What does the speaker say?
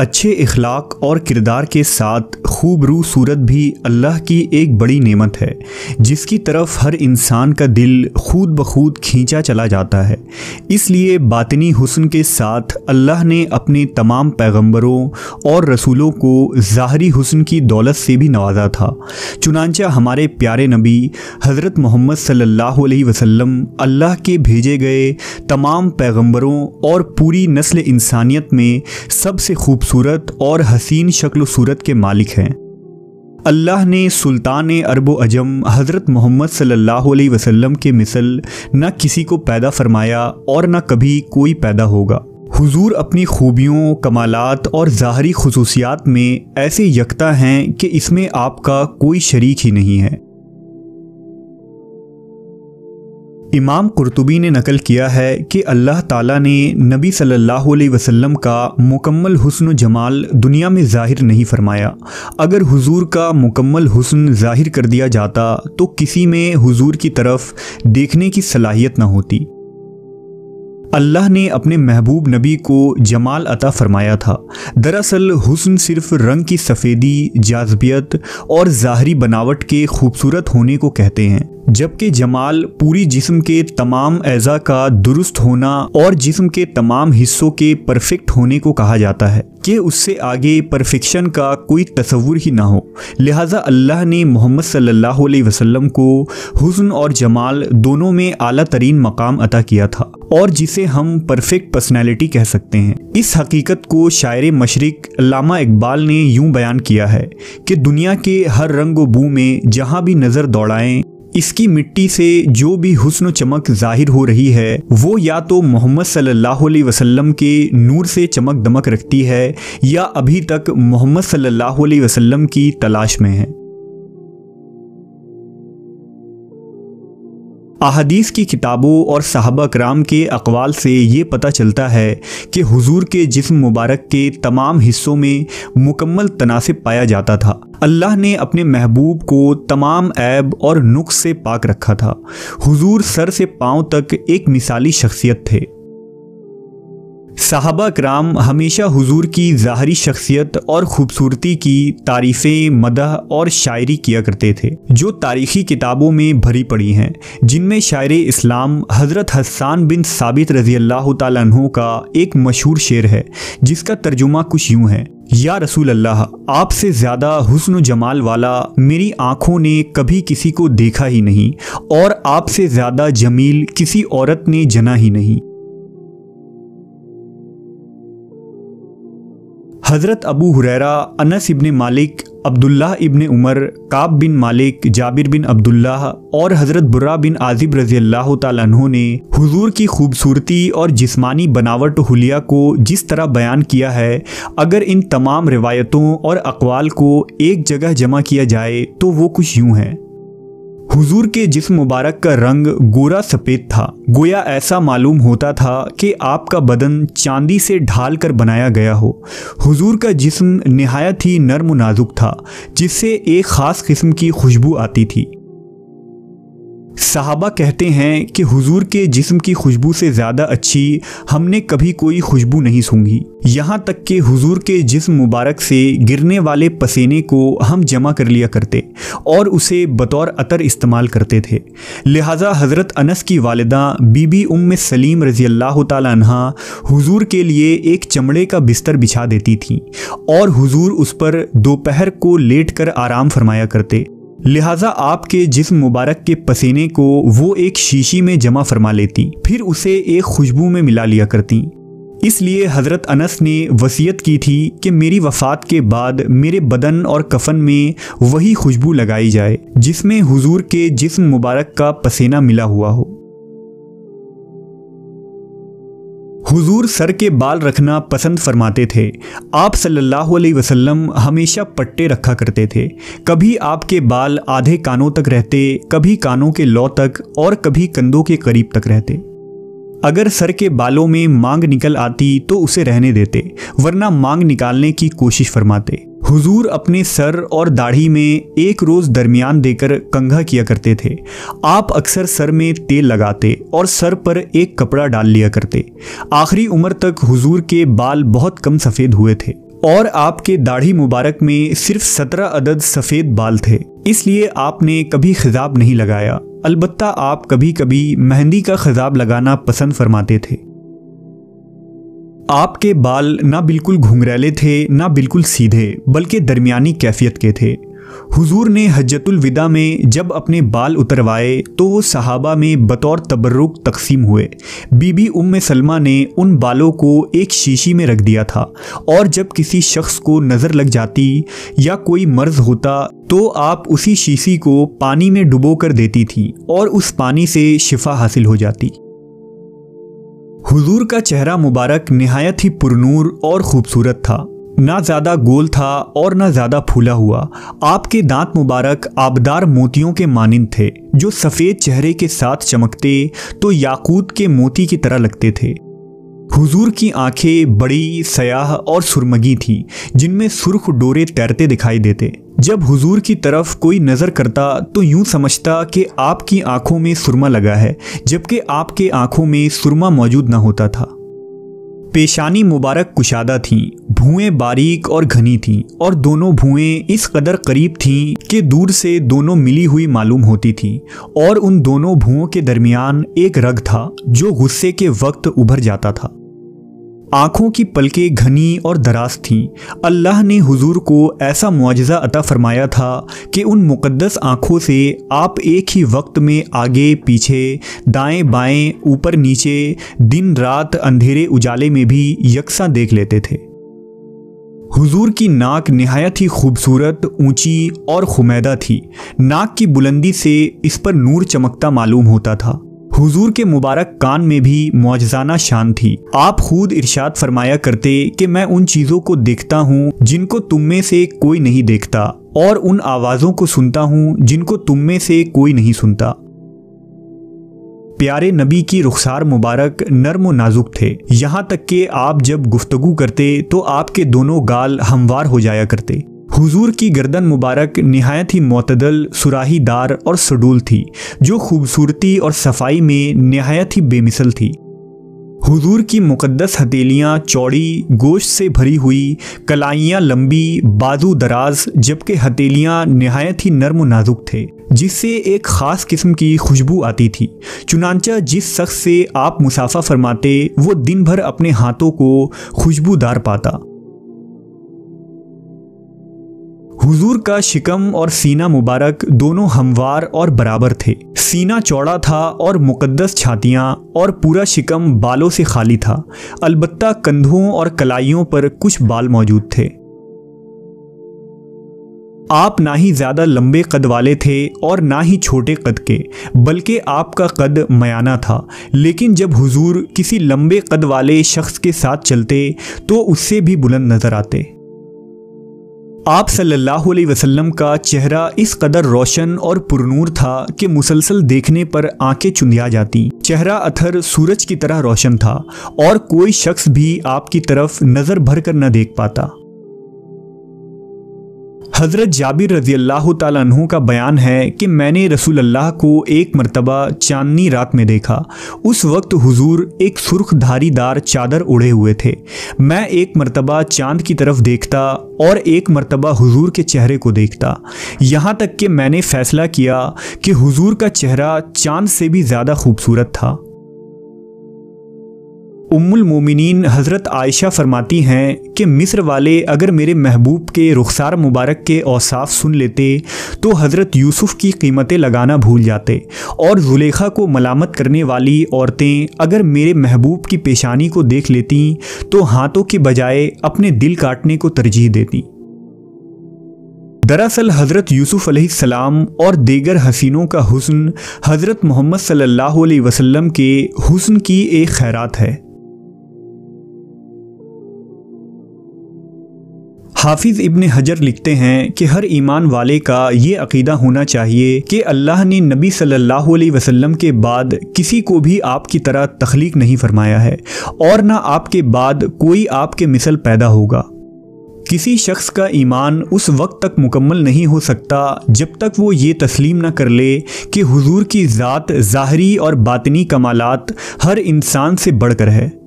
अच्छे इखलाक और किरदार के साथ खूबरू सूरत भी अल्लाह की एक बड़ी नेमत है जिसकी तरफ हर इंसान का दिल खूद बखूद खींचा चला जाता है इसलिए बातनी हुसन के साथ अल्लाह ने अपने तमाम पैगंबरों और रसूलों को ज़ाहरी हुसन की दौलत से भी नवाजा था चुनानचा हमारे प्यारे नबी हज़रत मोहम्मद सल्लल्लाहु अलैहि वसल्लम अल्लाह के भेजे गए तमाम पैगम्बरों और पूरी नस्ल इंसानियत में सबसे खूब खूबसूरत और हसीन शक्ल सूरत के मालिक हैं अल्लाह ने सुल्तान अरब अजम हज़रत मोहम्मद सल्लल्लाहु अलैहि वसल्लम के मिसल न किसी को पैदा फरमाया और न कभी कोई पैदा होगा हुजूर अपनी खूबियों कमालात और ज़ाहरी खसूसियात में ऐसे यकता हैं कि इसमें आपका कोई शरीक ही नहीं है इमाम कुर्तुबी ने नकल किया है कि अल्लाह ताला ने नबी सल्लल्लाहु अलैहि वसल्लम का मुकम्मल व जमाल दुनिया में ज़ाहिर नहीं फरमाया अगर हुजूर का मुकम्मल हुसन ज़ाहिर कर दिया जाता तो किसी में हुजूर की तरफ देखने की सलाहियत ना होती अल्लाह ने अपने महबूब नबी को जमाल अता फरमाया था दरअसल हुसन सिर्फ रंग की सफ़ेदी जाजबियत और ज़ाहरी बनावट के खूबसूरत होने को कहते हैं जबकि जमाल पूरी जिस्म के तमाम अज़ा का दुरुस्त होना और जिस्म के तमाम हिस्सों के परफेक्ट होने को कहा जाता है कि उससे आगे परफेक्शन का कोई तस्वुर ही ना हो लिहाजा अल्लाह ने मोहम्मद सल्लल्लाहु अलैहि वसल्लम को हुसन और जमाल दोनों में आला तरीन मकाम अता किया था और जिसे हम परफेक्ट पर्सनैलिटी कह सकते हैं इस हकीकत को शायर मशरक लामा इकबाल ने यूं बयान किया है कि दुनिया के हर रंग बू में जहाँ भी नज़र दौड़ाएँ इसकी मिट्टी से जो भी हुस्न चमक जाहिर हो रही है वो या तो मोहम्मद सल्लल्लाहु अलैहि वसल्लम के नूर से चमक दमक रखती है या अभी तक मोहम्मद सल्लल्लाहु अलैहि वसल्लम की तलाश में है अहदीस की किताबों और साहबा कराम के अकवाल से ये पता चलता है कि हुजूर के जिस्म मुबारक के तमाम हिस्सों में मुकम्मल तनासिब पाया जाता था अल्लाह ने अपने महबूब को तमाम ऐब और नुक्स से पाक रखा था हुजूर सर से पांव तक एक मिसाली शख्सियत थे साहबा कराम हमेशा हुजूर की ज़ाहरी शख्सियत और खूबसूरती की तारीफ़ें मदह और शायरी किया करते थे जो तारीखी किताबों में भरी पड़ी हैं जिनमें शायर इस्लाम हज़रत हसान बिन साबित रज़ी अल्लाह तहों का एक मशहूर शेर है जिसका तर्जुमा कुछ यूँ है या रसूल अल्लाह आपसे ज़्यादा हुसन जमाल वाला मेरी आँखों ने कभी किसी को देखा ही नहीं और आपसे ज़्यादा जमील किसी औरत ने जना ही नहीं हज़रत अबू हुरैरा अनस इबन मालिक अब्दुल्लाह इबन उमर काब बिन मालिक जाबिर बिन अब्दुल्लाह और हज़रत बुर्रा बिन आजिब रजी अल्लाह तु ने हुजूर की खूबसूरती और जिस्मानी बनावट हुलिया को जिस तरह बयान किया है अगर इन तमाम रिवायतों और अकवाल को एक जगह जमा किया जाए तो वो कुछ यूँ हैं हुजूर के जिस मुबारक का रंग गोरा सफ़ेद था गोया ऐसा मालूम होता था कि आपका बदन चांदी से ढाल कर बनाया गया हो हुजूर का जिस्म नहायत ही नर्म नाजुक था जिससे एक ख़ास किस्म की खुशबू आती थी साहबा कहते हैं कि हुजूर के जिस्म की खुशबू से ज़्यादा अच्छी हमने कभी कोई खुशबू नहीं सूंघी यहाँ तक कि हुजूर के जिस्म मुबारक से गिरने वाले पसीने को हम जमा कर लिया करते और उसे बतौर अतर इस्तेमाल करते थे लिहाजा हज़रत अनस की वालदा बीबी उम सलीम रज़ी अल्लाह तहा हुजूर के लिए एक चमड़े का बिस्तर बिछा देती थीं और हुजूर उस पर दोपहर को लेट कर आराम फरमाया करते लिहाजा आपके जिस्म मुबारक के पसीने को वो एक शीशी में जमा फरमा लेती फिर उसे एक खुशबू में मिला लिया करती इसलिए हज़रत अनस ने वसीयत की थी कि मेरी वफ़ात के बाद मेरे बदन और कफन में वही खुशबू लगाई जाए जिसमें हुजूर के जिस्म मुबारक का पसीना मिला हुआ हो हुजूर सर के बाल रखना पसंद फरमाते थे आप सल्लल्लाहु अलैहि वसल्लम हमेशा पट्टे रखा करते थे कभी आपके बाल आधे कानों तक रहते कभी कानों के लौ तक और कभी कंधों के करीब तक रहते अगर सर के बालों में मांग निकल आती तो उसे रहने देते वरना मांग निकालने की कोशिश फरमाते हुजूर अपने सर और दाढ़ी में एक रोज दरमियान देकर कंघा किया करते थे आप अक्सर सर में तेल लगाते और सर पर एक कपड़ा डाल लिया करते आखिरी उम्र तक हुजूर के बाल बहुत कम सफ़ेद हुए थे और आपके दाढ़ी मुबारक में सिर्फ सत्रह अदद सफ़ेद बाल थे इसलिए आपने कभी खिजाब नहीं लगाया अलबत्ता आप कभी कभी मेहंदी का खिजाब लगाना पसंद फरमाते थे आपके बाल ना बिल्कुल घुंघरैले थे ना बिल्कुल सीधे बल्कि दरमियानी कैफियत के थे हुजूर ने हजतुलविदा विदा में जब अपने बाल उतरवाए तो वो सहाबा में बतौर तबर्रुक तकसीम हुए बीबी उम सलमा ने उन बालों को एक शीशी में रख दिया था और जब किसी शख्स को नज़र लग जाती या कोई मर्ज होता तो आप उसी शीशी को पानी में डुबो कर देती थी और उस पानी से शिफा हासिल हो जाती हुजूर का चेहरा मुबारक नहायत ही पुरनूर और खूबसूरत था ना ज़्यादा गोल था और ना ज़्यादा फूला हुआ आपके दांत मुबारक आबदार मोतियों के मानिंद थे जो सफ़ेद चेहरे के साथ चमकते तो याकूत के मोती की तरह लगते थे हुजूर की आंखें बड़ी सयाह और सुरमगी थीं जिनमें सुर्ख डोरे तैरते दिखाई देते जब हुजूर की तरफ कोई नज़र करता तो यूं समझता कि आपकी आंखों में सुरमा लगा है जबकि आपके आंखों में सुरमा मौजूद ना होता था पेशानी मुबारक कुशादा थीं भूएँ बारीक और घनी थीं और दोनों भुएं इस कदर करीब थीं कि दूर से दोनों मिली हुई मालूम होती थीं और उन दोनों भूओं के दरमियान एक रग था जो गुस्से के वक्त उभर जाता था आंखों की पलकें घनी और दराज थीं अल्लाह ने हुजूर को ऐसा मुआजा अता फरमाया था कि उन मुकद्दस आंखों से आप एक ही वक्त में आगे पीछे दाएं बाएं ऊपर नीचे दिन रात अंधेरे उजाले में भी यकसा देख लेते थे हुजूर की नाक नहायत ही खूबसूरत ऊंची और खुमैदा थी नाक की बुलंदी से इस पर नूर चमकता मालूम होता था हुजूर के मुबारक कान में भी मुआजाना शान थी आप खुद इरशाद फरमाया करते कि मैं उन चीज़ों को देखता हूँ जिनको तुम में से कोई नहीं देखता और उन आवाज़ों को सुनता हूँ जिनको तुम में से कोई नहीं सुनता प्यारे नबी की रुखसार मुबारक नर्म नाजुक थे यहाँ तक कि आप जब गुफ्तगु करते तो आपके दोनों गाल हमवार हो जाया करते हुजूर की गर्दन मुबारक नहायत ही मतदल सुराहीदार और सडूल थी जो खूबसूरती और सफाई में नहायत ही बेमिसल थी हुजूर की मुकद्दस हथेलियाँ चौड़ी गोश्त से भरी हुई कलाइयाँ लंबी बाजू दराज जबकि हथेलियाँ नहायत ही नर्म नाजुक थे जिससे एक ख़ास किस्म की खुशबू आती थी चुनाचा जिस शख्स से आप मुसाफा फरमाते वो दिन भर अपने हाथों को खुशबूदार पाता हुजूर का शिकम और सीना मुबारक दोनों हमवार और बराबर थे सीना चौड़ा था और मुकद्दस छातियाँ और पूरा शिकम बालों से खाली था अलबत् कंधों और कलाइयों पर कुछ बाल मौजूद थे आप ना ही ज़्यादा लंबे कद वाले थे और ना ही छोटे कद के बल्कि आपका कद मयाना था लेकिन जब हुजूर किसी लंबे कद वाले शख्स के साथ चलते तो उससे भी बुलंद नज़र आते आप सल्लल्लाहु अलैहि वसल्लम का चेहरा इस कदर रोशन और पुरनूर था कि मुसलसल देखने पर आंखें चुंधिया जाती चेहरा अथर सूरज की तरह रोशन था और कोई शख्स भी आपकी तरफ नज़र भर कर न देख पाता हज़रत जाबिर रजी अल्लाह तु का बयान है कि मैंने रसूल अल्लाह को एक मरतबा चांदनी रात में देखा उस वक्त हुजूर एक सुर्ख धारीदार चादर उड़े हुए थे मैं एक मरतबा चांद की तरफ देखता और एक मरतबा हुजूर के चेहरे को देखता यहाँ तक कि मैंने फ़ैसला किया कि हुजूर का चेहरा चांद से भी ज़्यादा खूबसूरत था उम्मुल मोमिनीन हज़रत आयशा फरमाती हैं कि मिस्र वाले अगर मेरे महबूब के रुखसार मुबारक के औसाफ सुन लेते तो हज़रत यूसुफ़ की कीमतें लगाना भूल जाते और जुलेखा को मलामत करने वाली औरतें अगर मेरे महबूब की पेशानी को देख लेती तो हाथों के बजाय अपने दिल काटने को तरजीह देती दरअसल हज़रत यूसुफ़ अलैहिस्सलाम और दीगर हसीनों का हुस्न हज़रत मोहम्मद सल्लल्लाहु अलैहि वसल्लम के हुस्न की एक खैरात है हाफिज इब्न हजर लिखते हैं कि हर ईमान वाले का ये अकीदा होना चाहिए कि अल्लाह ने नबी सल्लल्लाहु अलैहि वसल्लम के बाद किसी को भी आपकी तरह तख्लीक नहीं फरमाया है और ना आपके बाद कोई आपके मिसल पैदा होगा किसी शख्स का ईमान उस वक्त तक मुकम्मल नहीं हो सकता जब तक वो ये तस्लीम ना कर ले कि हुजूर की ज़ात ज़ाहरी और बातनी कमालात हर इंसान से बढ़कर है